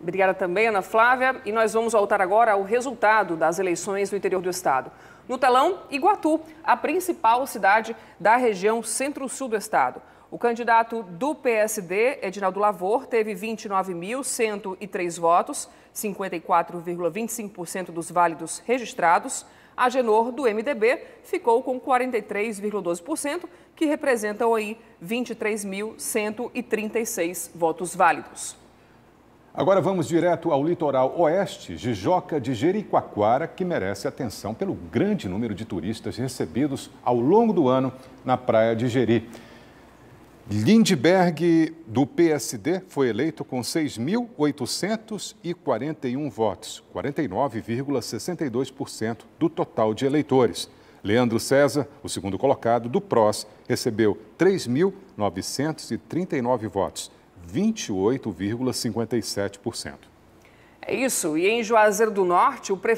Obrigada também, Ana Flávia. E nós vamos voltar agora ao resultado das eleições no interior do estado. No telão, Iguatu, a principal cidade da região centro-sul do estado. O candidato do PSD, Edinaldo Lavor, teve 29.103 votos, 54,25% dos válidos registrados. A Agenor, do MDB, ficou com 43,12%, que representam aí 23.136 votos válidos. Agora vamos direto ao litoral oeste, Jijoca de Jericoacoara, que merece atenção pelo grande número de turistas recebidos ao longo do ano na praia de Jeri. Lindberg, do PSD, foi eleito com 6.841 votos, 49,62% do total de eleitores. Leandro César, o segundo colocado, do PROS, recebeu 3.939 votos, 28,57%. É isso. E em Juazeiro do Norte, o prefeito